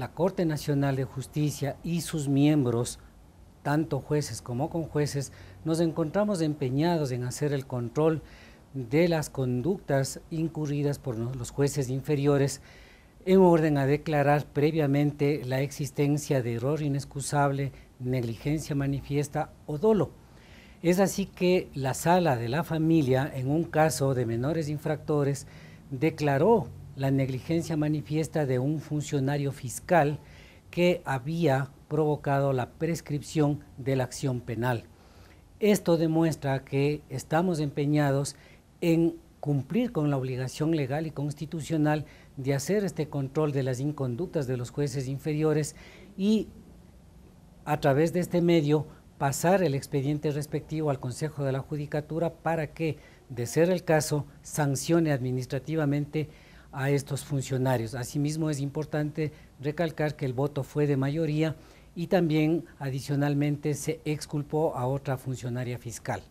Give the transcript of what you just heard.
la Corte Nacional de Justicia y sus miembros, tanto jueces como con jueces, nos encontramos empeñados en hacer el control de las conductas incurridas por los jueces inferiores en orden a declarar previamente la existencia de error inexcusable, negligencia manifiesta o dolo. Es así que la sala de la familia, en un caso de menores infractores, declaró la negligencia manifiesta de un funcionario fiscal que había provocado la prescripción de la acción penal. Esto demuestra que estamos empeñados en cumplir con la obligación legal y constitucional de hacer este control de las inconductas de los jueces inferiores y a través de este medio pasar el expediente respectivo al Consejo de la Judicatura para que, de ser el caso, sancione administrativamente a estos funcionarios. Asimismo, es importante recalcar que el voto fue de mayoría y también adicionalmente se exculpó a otra funcionaria fiscal.